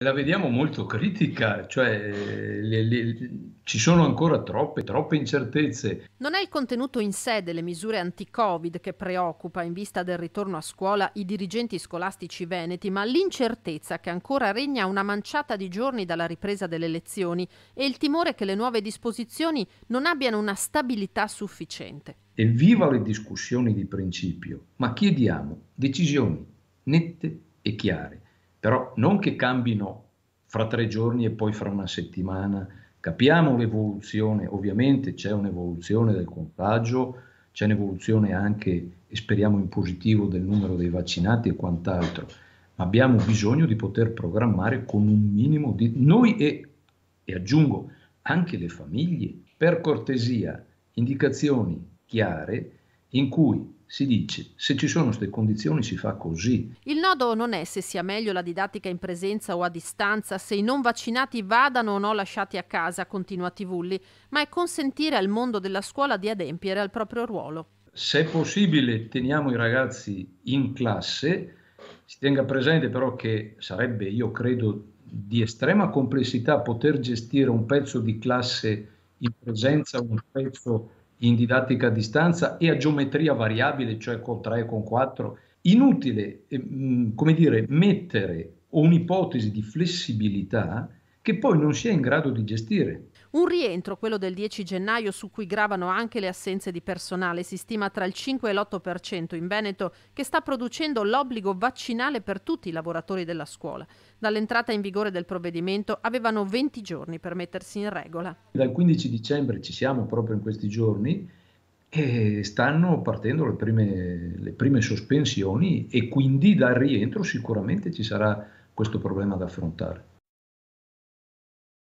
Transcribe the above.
la vediamo molto critica, cioè le, le, ci sono ancora troppe, troppe incertezze. Non è il contenuto in sé delle misure anti-Covid che preoccupa in vista del ritorno a scuola i dirigenti scolastici veneti, ma l'incertezza che ancora regna una manciata di giorni dalla ripresa delle lezioni e il timore che le nuove disposizioni non abbiano una stabilità sufficiente. Evviva le discussioni di principio, ma chiediamo decisioni nette e chiare però non che cambino fra tre giorni e poi fra una settimana. Capiamo l'evoluzione, ovviamente c'è un'evoluzione del contagio, c'è un'evoluzione anche, e speriamo in positivo, del numero dei vaccinati e quant'altro, ma abbiamo bisogno di poter programmare con un minimo di... Noi e, e aggiungo anche le famiglie, per cortesia, indicazioni chiare in cui si dice se ci sono queste condizioni si fa così. Il nodo non è se sia meglio la didattica in presenza o a distanza, se i non vaccinati vadano o no lasciati a casa, continua Tivulli, ma è consentire al mondo della scuola di adempiere al proprio ruolo. Se è possibile teniamo i ragazzi in classe, si tenga presente però che sarebbe, io credo, di estrema complessità poter gestire un pezzo di classe in presenza, un pezzo in didattica a distanza e a geometria variabile, cioè con 3 e con 4, inutile, eh, come dire, mettere un'ipotesi di flessibilità che poi non si è in grado di gestire. Un rientro, quello del 10 gennaio, su cui gravano anche le assenze di personale, si stima tra il 5 e l'8% in Veneto, che sta producendo l'obbligo vaccinale per tutti i lavoratori della scuola. Dall'entrata in vigore del provvedimento avevano 20 giorni per mettersi in regola. Dal 15 dicembre ci siamo proprio in questi giorni e stanno partendo le prime, le prime sospensioni e quindi dal rientro sicuramente ci sarà questo problema da affrontare.